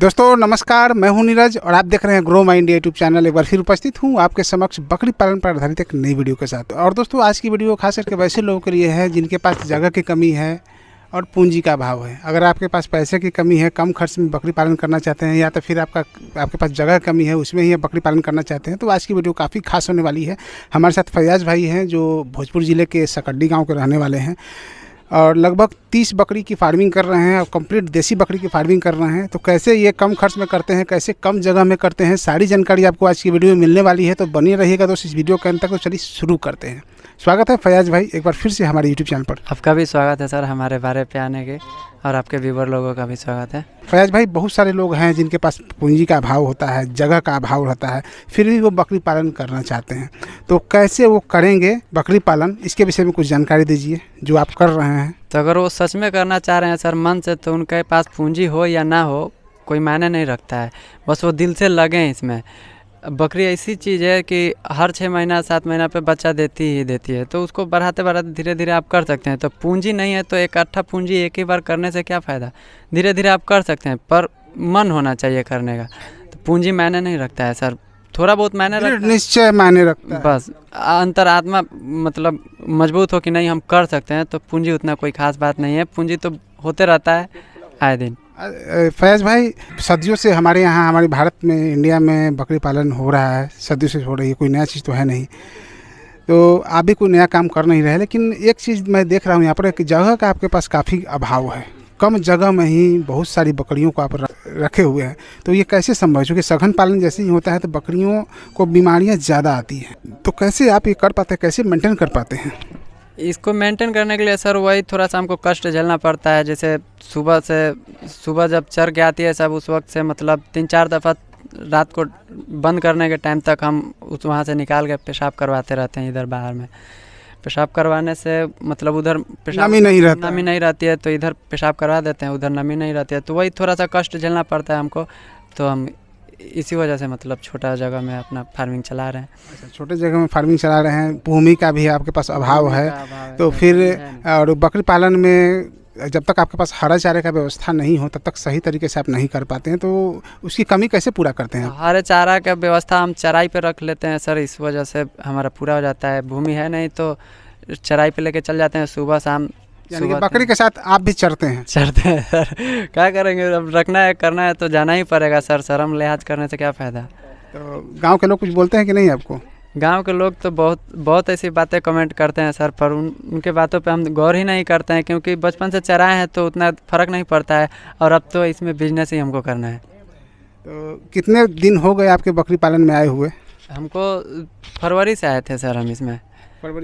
दोस्तों नमस्कार मैं हूं नीरज और आप देख रहे हैं ग्रो माइंड यूट्यूब चैनल एक बार फिर उपस्थित हूं आपके समक्ष बकरी पालन पर आधारित एक नई वीडियो के साथ और दोस्तों आज की वीडियो खास करके वैसे लोगों के लिए है जिनके पास जगह की कमी है और पूंजी का अभाव है अगर आपके पास पैसे की कमी है कम खर्च में बकरी पालन करना चाहते हैं या तो फिर आपका आपके पास जगह कमी है उसमें ही आप बकरी पालन करना चाहते हैं तो आज की वीडियो काफ़ी खास होने वाली है हमारे साथ फैयाज भाई हैं जो भोजपुर ज़िले के सकड्डी गाँव के रहने वाले हैं और लगभग तीस बकरी की फार्मिंग कर रहे हैं और कंप्लीट देसी बकरी की फार्मिंग कर रहे हैं तो कैसे ये कम खर्च में करते हैं कैसे कम जगह में करते हैं सारी जानकारी आपको आज की वीडियो में मिलने वाली है तो बनी रहिएगा दोस्त इस वीडियो के अंत तक तो चलिए शुरू करते हैं स्वागत है फयाज भाई एक बार फिर से हमारे यूट्यूब चैनल पर आपका भी स्वागत है सर हमारे बारे पे आने के और आपके व्यूवर लोगों का भी स्वागत है फयाज भाई बहुत सारे लोग हैं जिनके पास पूंजी का अभाव होता है जगह का अभाव होता है फिर भी वो बकरी पालन करना चाहते हैं तो कैसे वो करेंगे बकरी पालन इसके विषय में कुछ जानकारी दीजिए जो आप कर रहे हैं तो अगर वो सच में करना चाह रहे हैं सर मन से तो उनके पास पूंजी हो या ना हो कोई मायने नहीं रखता है बस वो दिल से लगे हैं इसमें बकरी ऐसी चीज़ है कि हर छः महीना सात महीना पे बच्चा देती ही देती है तो उसको बढ़ाते बढ़ाते धीरे धीरे आप कर सकते हैं तो पूंजी नहीं है तो इकट्ठा अच्छा पूंजी एक ही बार करने से क्या फ़ायदा धीरे धीरे आप कर सकते हैं पर मन होना चाहिए करने का तो पूंजी मायने नहीं रखता है सर थोड़ा बहुत मायने रखता निश्चय मायने रखता है। बस अंतरात्मा मतलब मजबूत हो कि नहीं हम कर सकते हैं तो पूंजी उतना कोई खास बात नहीं है पूंजी तो होते रहता है आए दिन फैज़ भाई सदियों से हमारे यहाँ हमारे भारत में इंडिया में बकरी पालन हो रहा है सदियों से हो रही है कोई नया चीज़ तो है नहीं तो आप भी कोई नया काम कर नहीं रहे लेकिन एक चीज़ मैं देख रहा हूँ यहाँ पर एक जगह का आपके पास काफ़ी अभाव है कम जगह में ही बहुत सारी बकरियों को आप रखे हुए हैं तो ये कैसे संभव है चूँकि सघन पालन जैसे ही होता है तो बकरियों को बीमारियाँ ज़्यादा आती हैं तो कैसे आप ये कर पाते हैं कैसे मेंटेन कर पाते हैं इसको मेंटेन करने के लिए सर वही थोड़ा सा हमको कष्ट झेलना पड़ता है जैसे सुबह से सुबह जब चर के आती है सब उस वक्त से मतलब तीन चार दफ़ा रात को बंद करने के टाइम तक हम उस वहाँ से निकाल के पेशाब करवाते रहते हैं इधर बाहर में पेशाब करवाने से मतलब उधर पेशाब नमी नहीं रहती नमी नहीं रहती है तो इधर पेशाब करवा देते हैं उधर नमी नहीं रहती है तो वही थोड़ा सा कष्ट झेलना पड़ता है हमको तो हम इसी वजह से मतलब छोटा जगह में अपना फार्मिंग चला रहे हैं अच्छा छोटे जगह में फार्मिंग चला रहे हैं भूमि का भी आपके पास अभाव है, अभाव है तो फिर और बकरी पालन में जब तक आपके पास हरा चारे का व्यवस्था नहीं हो तब तक सही तरीके से आप नहीं कर पाते हैं तो उसकी कमी कैसे पूरा करते हैं हरा चारा का व्यवस्था हम चराई पर रख लेते हैं सर इस वजह से हमारा पूरा हो जाता है भूमि है नहीं तो चराई पर लेके चल जाते हैं सुबह शाम यानी कि बकरी के साथ आप भी चढ़ते हैं चढ़ते हैं सर क्या करेंगे अब रखना है करना है तो जाना ही पड़ेगा सर शर्म लिहाज करने से क्या फ़ायदा तो गांव के लोग कुछ बोलते हैं कि नहीं आपको गांव के लोग तो बहुत बहुत ऐसी बातें कमेंट करते हैं सर पर उन उनके बातों पे हम गौर ही नहीं करते हैं क्योंकि बचपन से चराए हैं तो उतना फ़र्क नहीं पड़ता है और अब तो इसमें बिजनेस ही हमको करना है तो कितने दिन हो गए आपके बकरी पालन में आए हुए हमको फरवरी से आए थे सर हम इसमें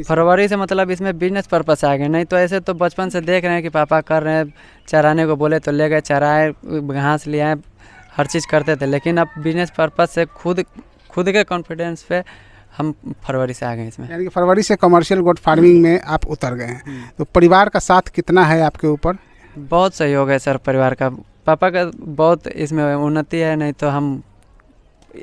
फरवरी से मतलब इसमें बिजनेस पर्पज आ गए नहीं तो ऐसे तो बचपन से देख रहे हैं कि पापा कर रहे हैं चराने को बोले तो ले गए चराए घास ले आए हर चीज़ करते थे लेकिन अब बिजनेस पर्पज से खुद खुद के कॉन्फिडेंस पे हम फरवरी से आ गए इसमें यानी कि फरवरी से कमर्शियल गोट फार्मिंग में आप उतर गए हैं हम्म। तो परिवार का साथ कितना है आपके ऊपर बहुत सहयोग है सर परिवार का पापा का बहुत इसमें उन्नति है नहीं तो हम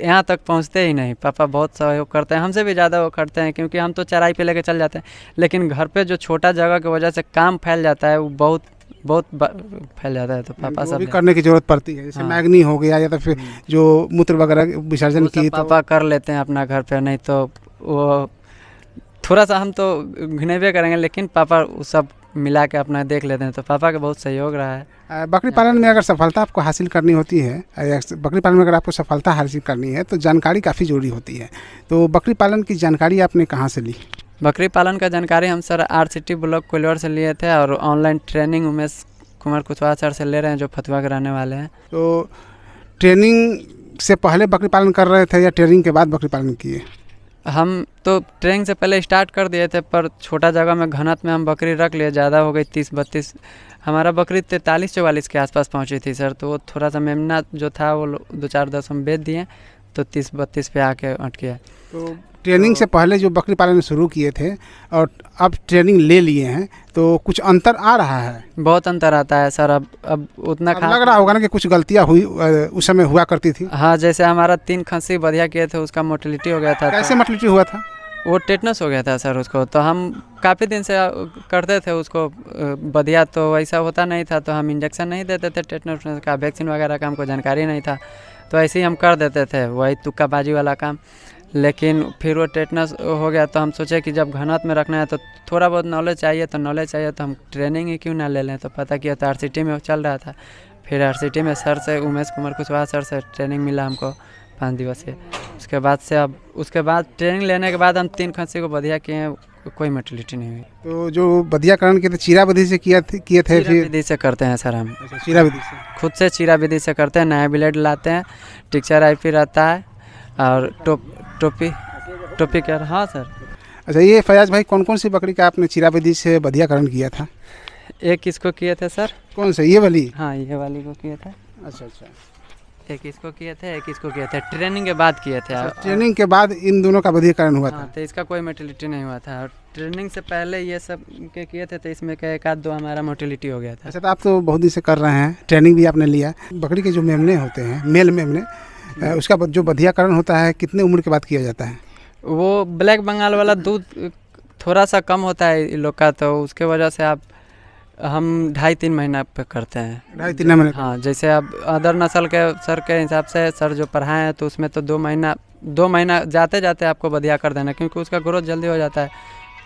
यहाँ तक पहुँचते ही नहीं पापा बहुत सहयोग करते हैं हमसे भी ज़्यादा वो करते हैं क्योंकि हम तो चराई पे लेके चल जाते हैं लेकिन घर पे जो छोटा जगह की वजह से काम फैल जाता है वो बहुत बहुत फैल जाता है तो पापा सब करने की जरूरत पड़ती है जैसे हाँ। मैग्नी हो गया या तो फिर हम्म। जो मूत्र वगैरह विसर्जन की तो पापा तो... कर लेते हैं अपना घर पे नहीं तो वो थोड़ा सा हम तो घिनेवे करेंगे लेकिन पापा सब मिला के अपना देख लेते हैं तो पापा का बहुत सहयोग रहा है बकरी पालन में अगर सफलता आपको हासिल करनी होती है बकरी पालन में अगर आपको सफलता हासिल करनी है तो जानकारी काफ़ी जरूरी होती है तो बकरी पालन की जानकारी आपने कहाँ से ली बकरी पालन का जानकारी हम सर आर सिटी ब्लॉक कोलवर से लिए थे और online training Umesh Kumar Kushwaha sir से ले रहे हैं जो फतवा के रहने वाले हैं तो ट्रेनिंग से पहले बकरी पालन कर रहे थे या ट्रेनिंग के बाद बकरी पालन किए हम तो ट्रेनिंग से पहले स्टार्ट कर दिए थे पर छोटा जगह में घनत में हम बकरी रख लिए ज़्यादा हो गई तीस बत्तीस हमारा बकरी तैंतालीस चौवालीस के आसपास पहुंची थी सर तो वो थोड़ा सा मेमना जो था वो दो चार दस हम बेच दिए तो तीस बत्तीस पे आके अट गया तो ट्रेनिंग से पहले जो बकरी पालन शुरू किए थे और अब ट्रेनिंग ले लिए हैं तो कुछ अंतर आ रहा है बहुत अंतर आता है सर अब अब उतना अब लग रहा होगा ना कि कुछ गलतियां हुई उस समय हुआ करती थी हाँ जैसे हमारा तीन खंसी बढ़िया किए थे उसका मोटिलिटी हो गया था तो कैसे मोटिलिटी हुआ था वो टेटनस हो गया था सर उसको तो हम काफ़ी दिन से करते थे उसको बढ़िया तो ऐसा होता नहीं था तो हम इंजेक्शन नहीं देते थे टेटनस का वैक्सीन वगैरह का हमको जानकारी नहीं था तो ऐसे ही हम कर देते थे वही तुक्काबाजी वाला काम लेकिन फिर वो टेटनस हो गया तो हम सोचे कि जब घनत में रखना है तो थोड़ा बहुत नॉलेज चाहिए तो नॉलेज चाहिए तो हम ट्रेनिंग ही क्यों ना ले लें तो पता किया तो आर में चल रहा था फिर आर में सर से उमेश कुमार कुशवाहा सर से ट्रेनिंग मिला हमको पाँच दिवसीय उसके बाद से अब उसके बाद ट्रेनिंग लेने के बाद हम तीन खंसी को बढ़िया किए कोई मेटलिटी नहीं हुई तो जो बदियाकरण के चीरा विधि से किया थे, किए थे फिर विधि से करते हैं सर हम अच्छा, चीरा विधि से खुद से चीरा विधि से करते हैं नया ब्लेड लाते हैं टिक्चर आई रहता है और टोप टोपी टोपी कर हाँ सर अच्छा ये फयाज भाई कौन कौन सी बकरी का आपने चीरा विधि से बधियाकरण किया था एक किसको किए थे सर कौन सा ये वाली हाँ ये वाली को किया था अच्छा अच्छा एक इसको किए थे एक इसको किए थे ट्रेनिंग के बाद किए थे अच्छा, ट्रेनिंग के बाद इन दोनों का बधिकरण हुआ हाँ, था तो इसका कोई मोटिलिटी नहीं हुआ था और ट्रेनिंग से पहले ये सब के किए थे तो इसमें का एक आध दो हमारा मोटिलिटी हो गया था अच्छा तो आप तो बहुत दिन से कर रहे हैं ट्रेनिंग भी आपने लिया बकरी के जो मेमने होते हैं मेल मेमने उसका जो बधियाकरण होता है कितने उम्र के बाद किया जाता है वो ब्लैक बंगाल वाला दूध थोड़ा सा कम होता है इन लोग का तो उसके वजह से आप हम ढाई तीन महीना पे करते हैं ढाई तीन महीना हाँ जैसे अब अदर नस्ल के सर के हिसाब से सर जो पढ़ाए हैं तो उसमें तो दो महीना दो महीना जाते जाते आपको बधिया कर देना क्योंकि उसका ग्रोथ जल्दी हो जाता है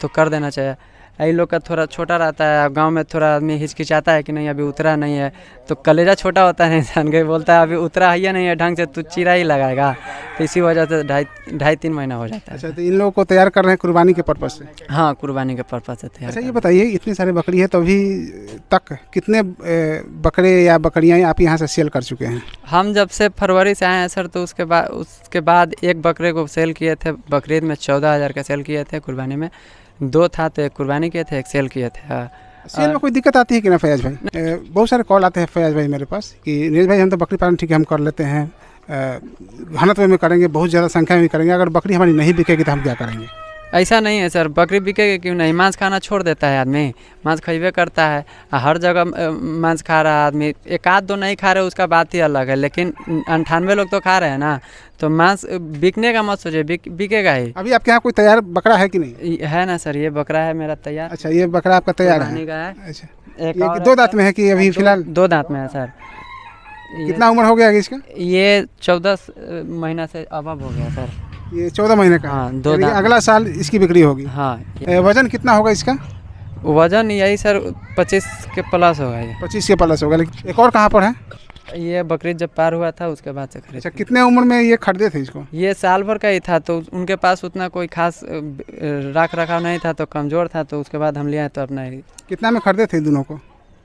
तो कर देना चाहिए यही लोग का थोड़ा छोटा रहता है गांव में थोड़ा आदमी हिचकिचाता है कि नहीं अभी उतरा नहीं है तो कलेजा छोटा होता है इंसान के बोलता है अभी उतरा है नहीं है ढंग से तो चिरा ही लगाएगा तो इसी वजह से ढाई ढाई तीन महीना हो जाता है अच्छा तो इन लोगों को तैयार कर रहे हैं कुर्बानी के पर्पज से हाँ कुर्बानी के पर्पज से तैयार अच्छा ये बताइए इतनी सारी बकरी है तो अभी तक कितने बकरे या बकरियाँ आप यहाँ से सेल कर चुके हैं हम जब से फरवरी से आए हैं सर तो उसके बाद उसके बाद एक बकरे को सेल किए थे बकरीद में चौदह हज़ार का सेल किए थे कुर्बानी में दो था तो एक कुर्बानी किए थे एक सेल किए थे हाँ। सेल में कोई दिक्कत आती है कि ना फैयाज भाई बहुत सारे कॉल आते हैं फैयाज भाई मेरे पास कि नीरज भाई हम तो बकरी पालन ठीक है हम कर लेते हैं घनत्व में करेंगे बहुत ज़्यादा संख्या में करेंगे अगर बकरी हमारी नहीं बिकेगी तो हम क्या करेंगे ऐसा नहीं है सर बकरी बिकेगी क्यों नहीं मांस खाना छोड़ देता है आदमी मांस खेबे करता है हर जगह मांस खा रहा है आदमी एक आध दो तो नहीं खा रहे उसका बात ही अलग है लेकिन अंठानवे लोग तो खा रहे हैं ना तो मांस बिकने का मत सोचे बिक, बिकेगा ही अभी आपके यहाँ कोई तैयार बकरा है कि नहीं है ना सर ये बकरा है मेरा तैयार अच्छा ये बकरा आपका तैयार है अच्छा दो दाँत में है कि अभी फिलहाल दो दाँत में है सर कितना उम्र हो गया इसका ये चौदह महीना से अब हो गया सर ये चौदह महीने का हाँ दो अगला साल इसकी बिक्री होगी हाँ वजन कितना होगा इसका वजन यही सर पच्चीस के प्लस होगा ये पच्चीस के प्लस होगा लेकिन एक और कहाँ पर है ये बकरी जब पार हुआ था उसके बाद से खरीद अच्छा कितने उम्र में ये खरीदे थे इसको ये साल भर का ही था तो उनके पास उतना कोई खास रख रखाव नहीं था तो कमज़ोर था तो उसके बाद हम लिया तो अपना ही कितना में खरीदे थे दोनों को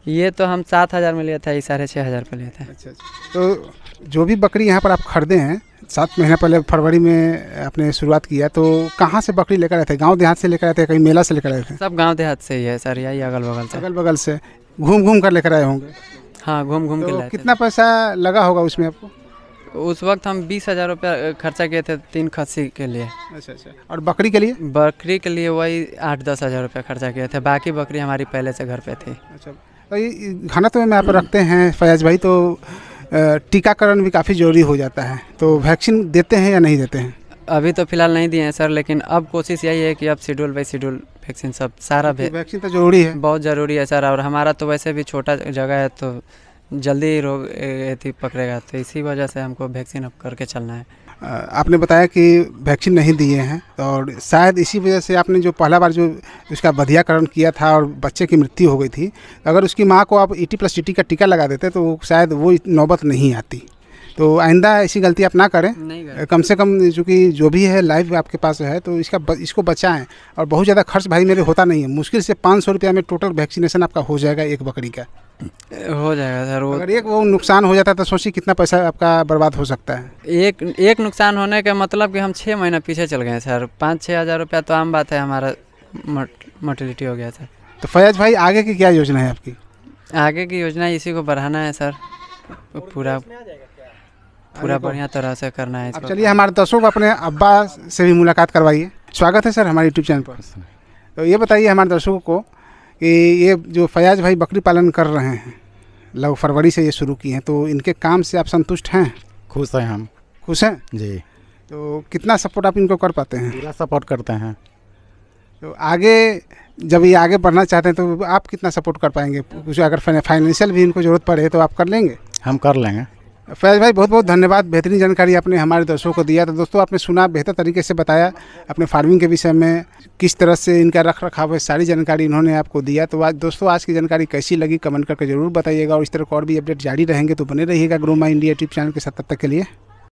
ये तो हम सात हज़ार में लिया था ये साढ़े छः हज़ार पर लिया अच्छा, था अच्छा तो जो भी बकरी यहाँ पर आप खरीदे हैं सात महीने पहले फरवरी में आपने शुरुआत किया तो कहाँ से बकरी लेकर आए थे गांव देहात से लेकर आए थे कहीं मेला से लेकर आए थे सब गांव देहात से ही है सर यही अगल बगल से अगल बगल से घूम घूम कर लेकर आए होंगे हाँ घूम घूम तो के कितना पैसा लगा होगा उसमें आपको उस वक्त हम बीस हज़ार रुपया खर्चा किए थे तीन खस्सी के लिए अच्छा अच्छा और बकरी के लिए बकरी के लिए वही आठ दस हज़ार रुपया खर्चा किए थे बाकी बकरी हमारी पहले से घर पे थी अच्छा खाना तो हम यहाँ पर रखते हैं फयाज भाई तो टीकाकरण भी काफ़ी ज़रूरी हो जाता है तो वैक्सीन देते हैं या नहीं देते हैं अभी तो फिलहाल नहीं दिए हैं सर लेकिन अब कोशिश यही है कि अब शेड्यूल बाई शेड्यूल वैक्सीन सब सारा वैक्सीन तो ज़रूरी है बहुत ज़रूरी है सर और हमारा तो वैसे भी छोटा जगह है तो जल्दी रोग पकड़ेगा तो इसी वजह से हमको वैक्सीन अब करके चलना है आपने बताया कि वैक्सीन नहीं दिए हैं और शायद इसी वजह से आपने जो पहला बार जो उसका बधियाकरण किया था और बच्चे की मृत्यु हो गई थी अगर उसकी माँ को आप ई टी प्लस टी का टीका लगा देते तो शायद वो नौबत नहीं आती तो आइंदा ऐसी गलती आप ना करें नहीं कम से कम चूँकि जो भी है लाइफ आपके पास है तो इसका ब, इसको बचाएं और बहुत ज़्यादा खर्च भाई मेरे होता नहीं है मुश्किल से पाँच सौ रुपया में टोटल वैक्सीनेशन आपका हो जाएगा एक बकरी का हो जाएगा सर वो अगर एक वो नुकसान हो जाता तो सोचिए कितना पैसा आपका बर्बाद हो सकता है एक एक नुकसान होने का मतलब कि हम छः महीना पीछे चल गए सर पाँच छः हज़ार रुपया तो आम बात है हमारा मोटिलिटी हो गया सर तो फैज़ भाई आगे की क्या योजना है आपकी आगे की योजना इसी को बढ़ाना है सर पूरा पूरा बढ़िया तरह से करना है चलिए हमारे दर्शकों को अपने अब्बा से भी मुलाकात करवाइए स्वागत है सर हमारे यूट्यूब चैनल पर तो ये बताइए हमारे दर्शकों को कि ये जो फयाज भाई बकरी पालन कर रहे हैं लव फरवरी से ये शुरू किए हैं तो इनके काम से आप संतुष्ट हैं खुश हैं हम खुश हैं जी तो कितना सपोर्ट आप इनको कर पाते हैं पूरा सपोर्ट करते हैं तो आगे जब ये आगे बढ़ना चाहते हैं तो आप कितना सपोर्ट कर पाएंगे कुछ अगर फाइनेंशियल भी इनको ज़रूरत पड़े तो आप कर लेंगे हम कर लेंगे फैज भाई बहुत बहुत धन्यवाद बेहतरीन जानकारी आपने हमारे दर्शकों को दिया तो दोस्तों आपने सुना बेहतर तरीके से बताया अपने फार्मिंग के विषय में किस तरह से इनका रख रखाव है सारी जानकारी इन्होंने आपको दिया तो आज दोस्तों आज की जानकारी कैसी लगी कमेंट करके जरूर बताइएगा और इस तरह और भी अपडेट जारी रहेंगे तो बने रहिएगा grow my India YouTube channel के साथ तब तक के लिए